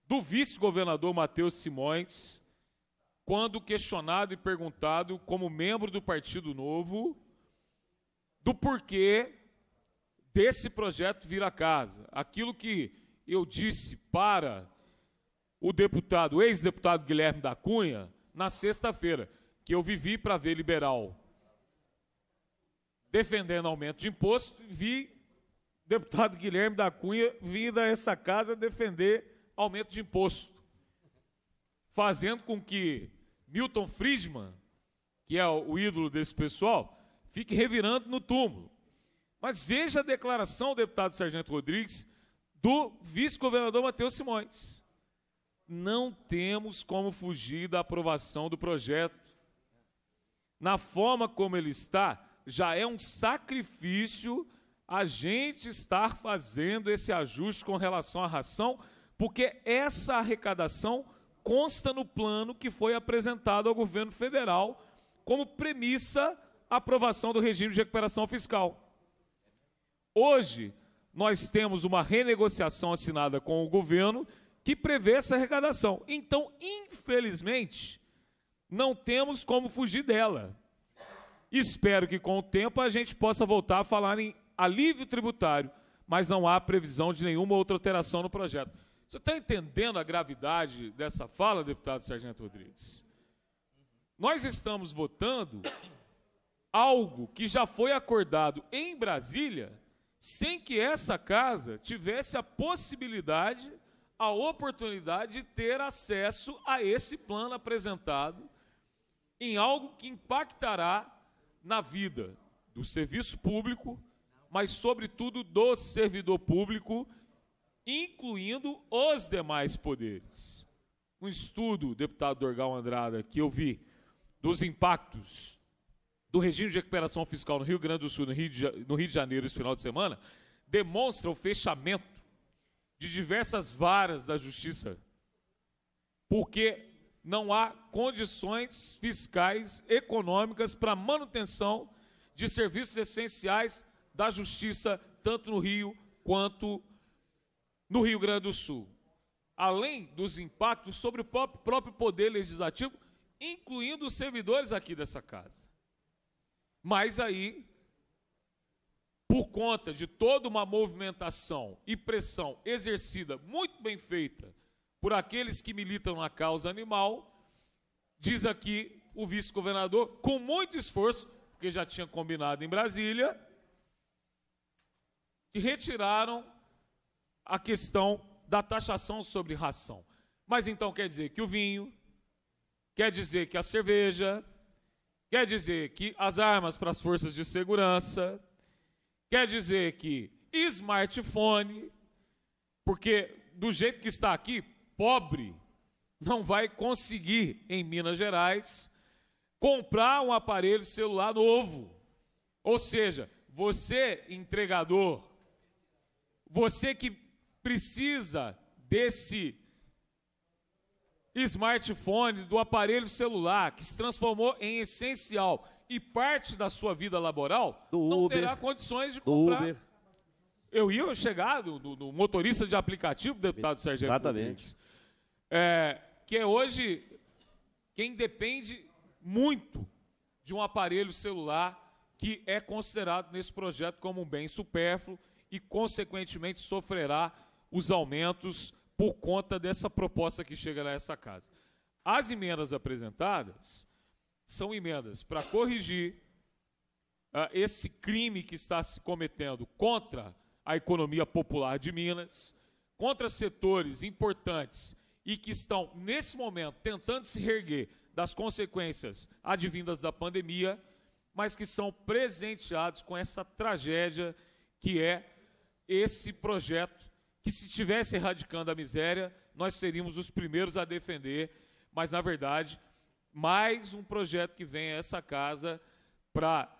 do vice-governador Matheus Simões, quando questionado e perguntado, como membro do Partido Novo, do porquê desse projeto vir à casa. Aquilo que eu disse para o deputado, ex-deputado Guilherme da Cunha, na sexta-feira, que eu vivi para ver liberal defendendo aumento de imposto, vi deputado Guilherme da Cunha vindo a essa casa defender aumento de imposto, fazendo com que Milton Friedman, que é o ídolo desse pessoal, fique revirando no túmulo. Mas veja a declaração, deputado Sargento Rodrigues, do vice-governador Matheus Simões não temos como fugir da aprovação do projeto. Na forma como ele está, já é um sacrifício a gente estar fazendo esse ajuste com relação à ração, porque essa arrecadação consta no plano que foi apresentado ao governo federal como premissa à aprovação do regime de recuperação fiscal. Hoje, nós temos uma renegociação assinada com o governo que prevê essa arrecadação. Então, infelizmente, não temos como fugir dela. Espero que com o tempo a gente possa voltar a falar em alívio tributário, mas não há previsão de nenhuma outra alteração no projeto. Você está entendendo a gravidade dessa fala, deputado Sargento Rodrigues? Nós estamos votando algo que já foi acordado em Brasília sem que essa casa tivesse a possibilidade a oportunidade de ter acesso a esse plano apresentado em algo que impactará na vida do serviço público, mas, sobretudo, do servidor público, incluindo os demais poderes. Um estudo, deputado Dorgal Andrada, que eu vi dos impactos do regime de recuperação fiscal no Rio Grande do Sul, no Rio de, no Rio de Janeiro, esse final de semana, demonstra o fechamento de diversas varas da justiça, porque não há condições fiscais, econômicas para manutenção de serviços essenciais da justiça, tanto no Rio quanto no Rio Grande do Sul. Além dos impactos sobre o próprio, próprio poder legislativo, incluindo os servidores aqui dessa casa. Mas aí por conta de toda uma movimentação e pressão exercida, muito bem feita, por aqueles que militam na causa animal, diz aqui o vice-governador, com muito esforço, porque já tinha combinado em Brasília, que retiraram a questão da taxação sobre ração. Mas então quer dizer que o vinho, quer dizer que a cerveja, quer dizer que as armas para as forças de segurança, Quer dizer que smartphone, porque do jeito que está aqui, pobre não vai conseguir em Minas Gerais comprar um aparelho celular novo. Ou seja, você entregador, você que precisa desse smartphone, do aparelho celular, que se transformou em essencial e parte da sua vida laboral do não Uber, terá condições de comprar. Uber. Eu ia chegar no, no motorista de aplicativo, deputado Sérgio Exatamente. É, que é hoje quem depende muito de um aparelho celular que é considerado nesse projeto como um bem supérfluo e, consequentemente, sofrerá os aumentos por conta dessa proposta que chega a essa casa. As emendas apresentadas são emendas para corrigir uh, esse crime que está se cometendo contra a economia popular de Minas, contra setores importantes e que estão, nesse momento, tentando se reerguer das consequências advindas da pandemia, mas que são presenteados com essa tragédia que é esse projeto que, se estivesse erradicando a miséria, nós seríamos os primeiros a defender, mas, na verdade, mais um projeto que vem a essa casa para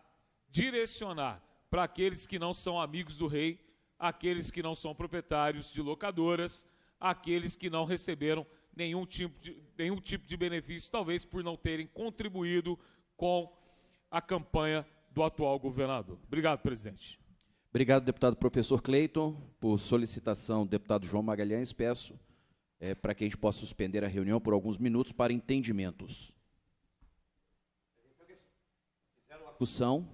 direcionar para aqueles que não são amigos do rei, aqueles que não são proprietários de locadoras, aqueles que não receberam nenhum tipo de, nenhum tipo de benefício, talvez por não terem contribuído com a campanha do atual governador. Obrigado, presidente. Obrigado, deputado professor Cleiton. Por solicitação do deputado João Magalhães, peço é, eh, para que a gente possa suspender a reunião por alguns minutos para entendimentos. discussão.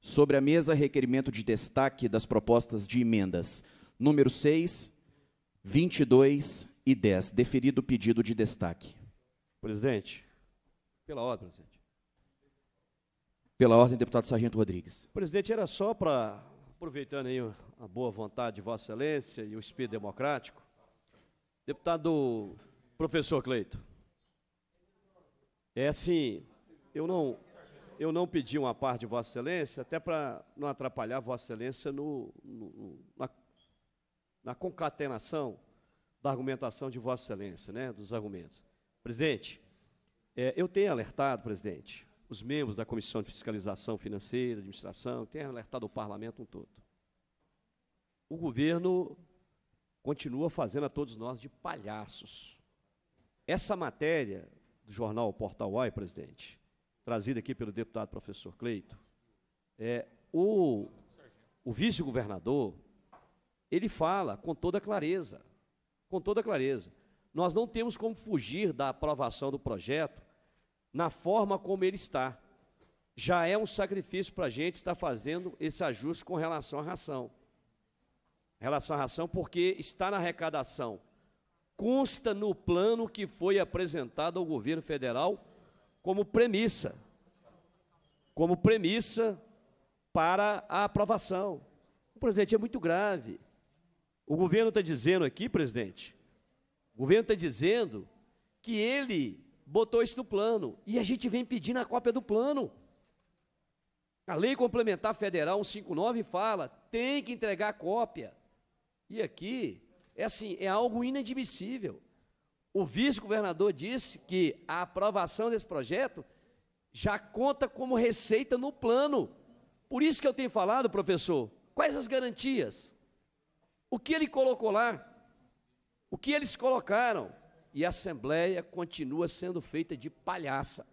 Sobre a mesa, requerimento de destaque das propostas de emendas número 6, 22 e 10. Deferido o pedido de destaque. Presidente, pela ordem, presidente. Pela ordem, deputado Sargento Rodrigues. Presidente, era só para, aproveitando aí a boa vontade de Vossa Excelência e o espírito democrático, deputado professor Cleito. É assim, eu não, eu não pedi uma parte, de Vossa Excelência, até para não atrapalhar Vossa Excelência no, no, na, na, concatenação da argumentação de Vossa Excelência, né, dos argumentos. Presidente, é, eu tenho alertado, presidente, os membros da Comissão de Fiscalização Financeira, Administração, tenho alertado o parlamento um todo. O governo continua fazendo a todos nós de palhaços. Essa matéria do jornal Portal Uai, presidente, trazida aqui pelo deputado professor Cleito, é, o, o vice-governador, ele fala com toda clareza, com toda clareza, nós não temos como fugir da aprovação do projeto na forma como ele está. Já é um sacrifício para a gente estar fazendo esse ajuste com relação à ração. relação à ração, porque está na arrecadação. Consta no plano que foi apresentado ao governo federal como premissa, como premissa para a aprovação. O presidente é muito grave. O governo está dizendo aqui, presidente, o governo está dizendo que ele botou isso no plano e a gente vem pedindo a cópia do plano. A Lei Complementar Federal 159 fala, tem que entregar cópia. E aqui, é assim, é algo inadmissível. O vice-governador disse que a aprovação desse projeto já conta como receita no plano. Por isso que eu tenho falado, professor, quais as garantias? O que ele colocou lá? O que eles colocaram? E a Assembleia continua sendo feita de palhaça.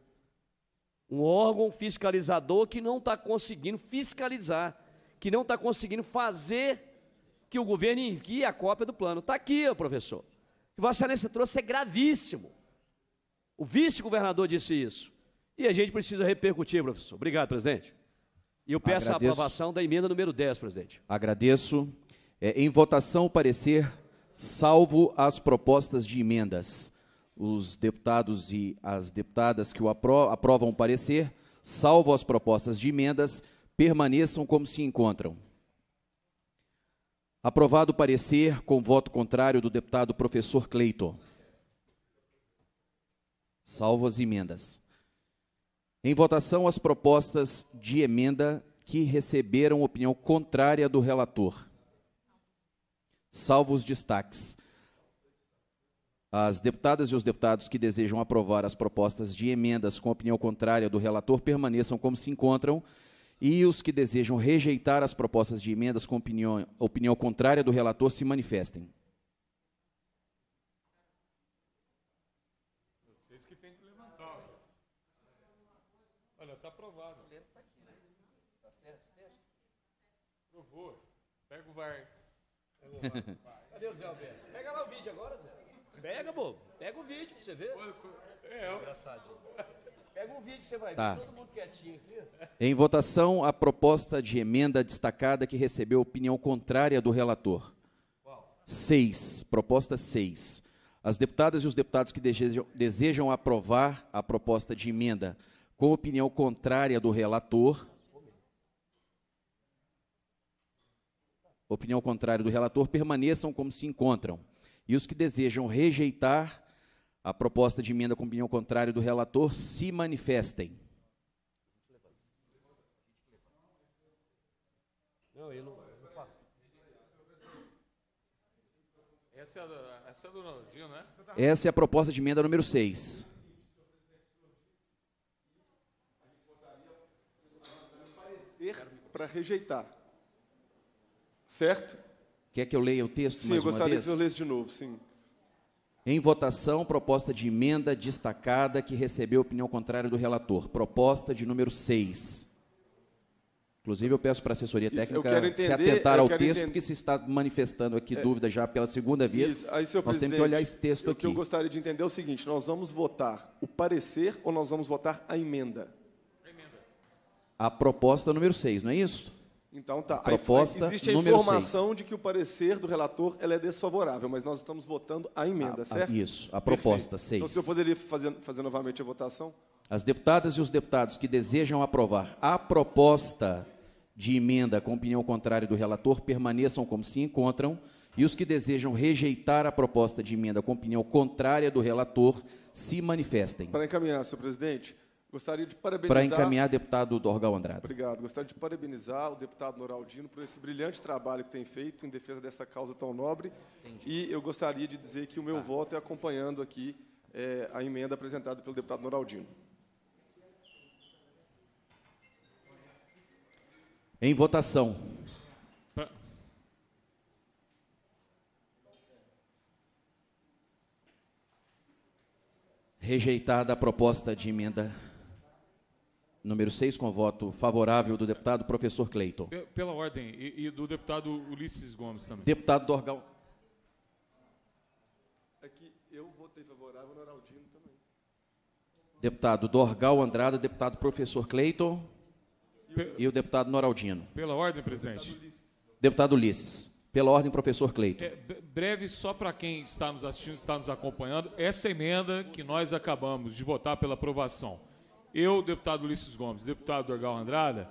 Um órgão fiscalizador que não está conseguindo fiscalizar, que não está conseguindo fazer que o governo envie a cópia do plano. Está aqui, professor que Vossa Excelência trouxe é gravíssimo. O vice-governador disse isso. E a gente precisa repercutir, professor. Obrigado, presidente. E eu peço Agradeço. a aprovação da emenda número 10, presidente. Agradeço. É, em votação, o parecer, salvo as propostas de emendas. Os deputados e as deputadas que o apro aprovam o parecer, salvo as propostas de emendas, permaneçam como se encontram. Aprovado o parecer com voto contrário do deputado professor Cleiton. Salvo as emendas. Em votação, as propostas de emenda que receberam opinião contrária do relator. Salvo os destaques. As deputadas e os deputados que desejam aprovar as propostas de emendas com opinião contrária do relator permaneçam como se encontram e os que desejam rejeitar as propostas de emendas com opinião, opinião contrária do relator se manifestem. Vocês que têm que levantar. Olha, está aprovado. Está né? tá certo esse texto? Aprovou. Pega o VAR. Cadê o Zé Alberto? Pega lá o vídeo agora, Zé. Pega, bobo. Pega o vídeo para você ver. É, é engraçado. Pega um vídeo, você vai tá. ver todo mundo quietinho aqui. Em votação, a proposta de emenda destacada que recebeu opinião contrária do relator. Qual? Seis. Proposta seis. As deputadas e os deputados que desejam, desejam aprovar a proposta de emenda com opinião contrária do relator. Opinião contrária do relator permaneçam como se encontram. E os que desejam rejeitar a proposta de emenda com opinião contrária do relator se manifestem. Não, não, Essa é, a, essa é do né? Essa é a proposta de emenda número 6. Para rejeitar. Certo? Quer que eu leia o texto sim, mais uma vez? Sim, eu gostaria que eu lesse de novo, sim. Em votação, proposta de emenda destacada que recebeu opinião contrária do relator. Proposta de número 6. Inclusive, eu peço para a assessoria Isso, técnica entender, se atentar ao texto, entender. porque se está manifestando aqui é, dúvida já pela segunda vez. Isso. Aí, nós temos que olhar esse texto eu, aqui. O que eu gostaria de entender é o seguinte: nós vamos votar o parecer ou nós vamos votar a emenda? A, emenda. a proposta número 6, não é isso? Então tá. Proposta Aí, existe a informação 6. de que o parecer do relator ela é desfavorável, mas nós estamos votando a emenda, a, certo? A, isso, a proposta 6. Então, se eu poderia fazer, fazer novamente a votação? As deputadas e os deputados que desejam aprovar a proposta de emenda com opinião contrária do relator permaneçam como se encontram e os que desejam rejeitar a proposta de emenda com opinião contrária do relator se manifestem. Para encaminhar, senhor presidente, Gostaria de parabenizar. Para encaminhar, deputado Dorgal Andrade. Obrigado. Gostaria de parabenizar o deputado Noraldino por esse brilhante trabalho que tem feito em defesa dessa causa tão nobre. Entendi. E eu gostaria de dizer que o meu tá. voto é acompanhando aqui é, a emenda apresentada pelo deputado Noraldino. Em votação. Rejeitada a proposta de emenda Número 6, com voto favorável do deputado professor Cleiton. Pela ordem, e, e, do deputado Ulisses Gomes também. Deputado Dorgal. É eu votei favorável Noraldino também. Deputado Dorgal Andrada, deputado professor Cleiton e, e o deputado Noraldino. Pela ordem, presidente. Deputado Ulisses. Deputado Ulisses. Pela ordem, professor Cleiton. É, breve, só para quem está nos assistindo, está nos acompanhando, essa emenda que nós acabamos de votar pela aprovação eu, deputado Ulisses Gomes, deputado Dorgal Andrada,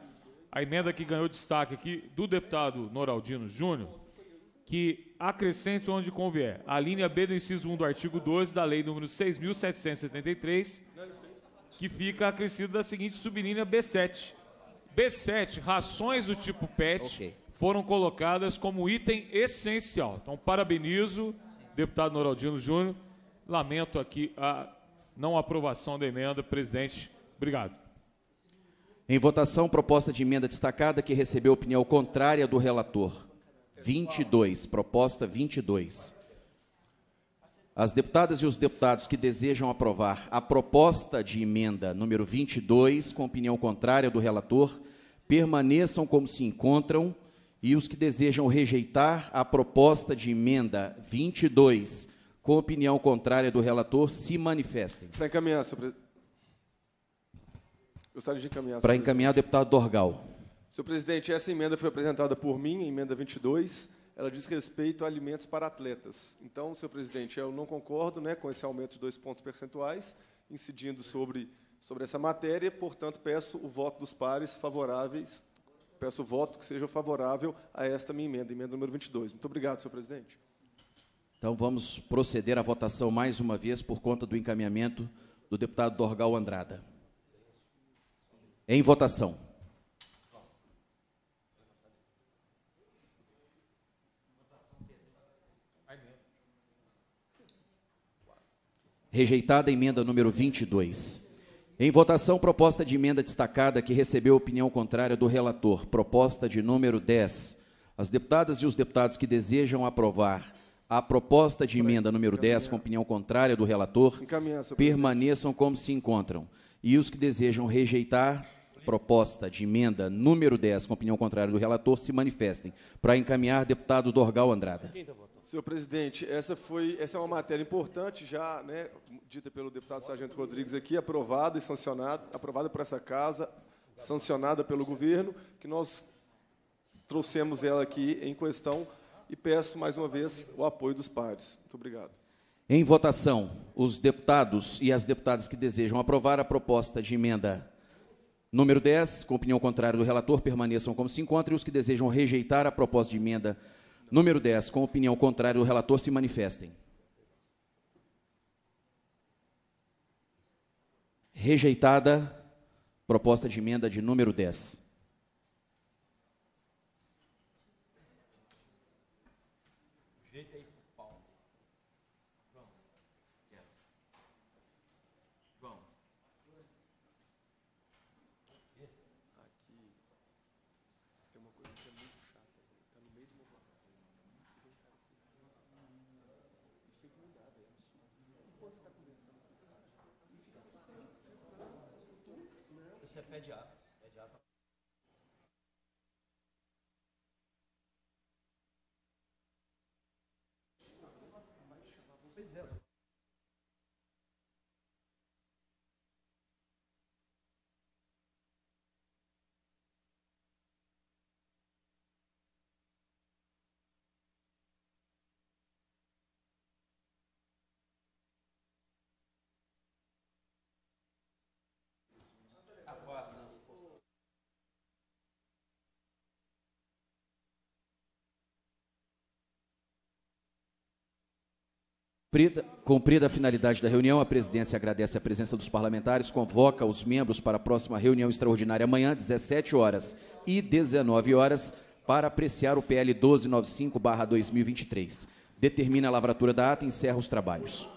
a emenda que ganhou destaque aqui do deputado Noraldino Júnior, que acrescente onde convier a linha B do inciso 1 do artigo 12 da lei número 6.773, que fica acrescida da seguinte sublinha B7. B7, rações do tipo PET, okay. foram colocadas como item essencial. Então, parabenizo, deputado Noraldino Júnior, lamento aqui a não aprovação da emenda, presidente Obrigado. Em votação, proposta de emenda destacada que recebeu opinião contrária do relator. 22, proposta 22. As deputadas e os deputados que desejam aprovar a proposta de emenda número 22, com opinião contrária do relator, permaneçam como se encontram e os que desejam rejeitar a proposta de emenda 22, com opinião contrária do relator, se manifestem. Para encaminhar, senhor presidente. Gostaria de encaminhar. Para encaminhar o deputado Dorgal. Senhor presidente, essa emenda foi apresentada por mim, emenda 22. Ela diz respeito a alimentos para atletas. Então, senhor presidente, eu não concordo né, com esse aumento de dois pontos percentuais, incidindo sobre, sobre essa matéria, portanto, peço o voto dos pares favoráveis, peço o voto que seja favorável a esta minha emenda, emenda número 22. Muito obrigado, senhor presidente. Então, vamos proceder à votação mais uma vez por conta do encaminhamento do deputado Dorgal Andrada. Em votação. Rejeitada a emenda número 22. Em votação, proposta de emenda destacada que recebeu opinião contrária do relator. Proposta de número 10. As deputadas e os deputados que desejam aprovar a proposta de emenda número 10, com opinião contrária do relator, permaneçam como se encontram. E os que desejam rejeitar, proposta de emenda número 10, com opinião contrária do relator, se manifestem. Para encaminhar, deputado Dorgal Andrada. Senhor presidente, essa, foi, essa é uma matéria importante, já né, dita pelo deputado Sargento Rodrigues aqui, aprovada e sancionada, aprovada por essa casa, sancionada pelo governo, que nós trouxemos ela aqui em questão e peço mais uma vez o apoio dos pares. Muito obrigado. Em votação, os deputados e as deputadas que desejam aprovar a proposta de emenda Número 10, com opinião contrária do relator, permaneçam como se encontram e os que desejam rejeitar a proposta de emenda número 10, com opinião contrária do relator, se manifestem. Rejeitada proposta de emenda de número 10. Cumprida a finalidade da reunião, a presidência agradece a presença dos parlamentares, convoca os membros para a próxima reunião extraordinária amanhã, 17 horas e 19 horas, para apreciar o PL 1295/2023. Determina a lavratura da ata e encerra os trabalhos.